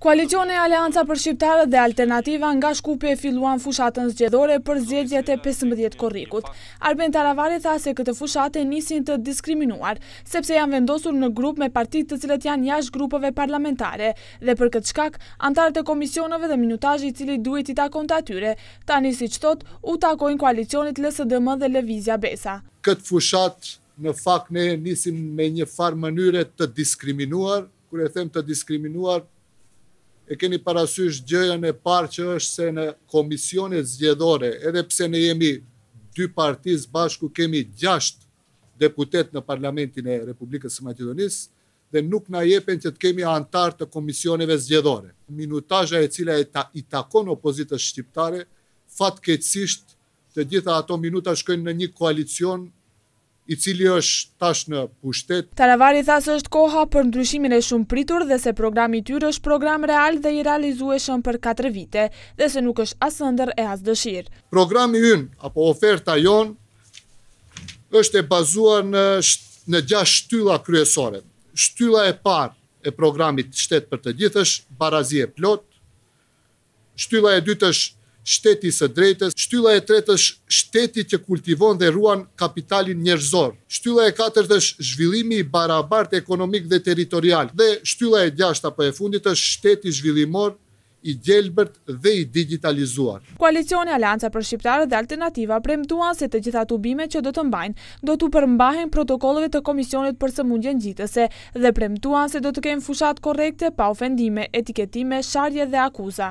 Koalicione Alianca për Shqiptarët dhe Alternativa nga Shkupi e filluan fushatën zgjedhore për zjedhjet e 15 korrikut. Arben Taravari tha se këtë fushate nisin të diskriminuar, sepse janë vendosur në grup me partit të cilët janë jash grupove parlamentare, dhe për këtë shkak, antarët e komisionove dhe minutajë i cili duhet i takon të atyre, ta nisi qëtot, u takojnë koalicionit LSDM dhe Levizja Besa. Këtë fushatë në fakt ne nisim me një farë mënyre të diskriminuar, kërë e them të diskriminuar, e keni parasysh gjëjën e parë që është se në komisionet zgjedhore, edhe pse ne jemi dy partiz bashku, kemi gjasht deputet në Parlamentin e Republikës së Macedonis, dhe nuk na jepen që të kemi antar të komisioneve zgjedhore. Minutazha e cila e ta, i takon opozitës shqiptare, fatkeqësisht të gjitha ato minuta shkojnë në një koalicion i cili është tash në pushtet. Taravari thasë është koha për ndryshimin e shumë pritur dhe se programi tyre është program real dhe i realizueshëm për 4 vite dhe se nuk është asëndër e asë dëshirë. Programi ynë apo oferta jon është e bazuar në, në gjash shtylla kryesore. Shtylla e parë e programit shtetë për të gjithë është barazie plot, shtylla e dytë është shteti së drejtës, shtylla e tretës shteti që kultivon dhe ruan kapitalin njerëzor, shtylla e katërt është zhvillimi i barabartë ekonomik dhe territorial dhe shtylla e gjashtë apo e fundit është shteti zhvillimor i gjelbërt dhe i digitalizuar. Koalicioni Alianca për Shqiptarë dhe Alternativa premtuan se të gjitha të ubime që do të mbajnë do të përmbahen protokollove të komisionit për së mundjen gjitëse dhe premtuan se do të kemë fushat korekte pa ofendime, etiketime, sharje dhe akuza.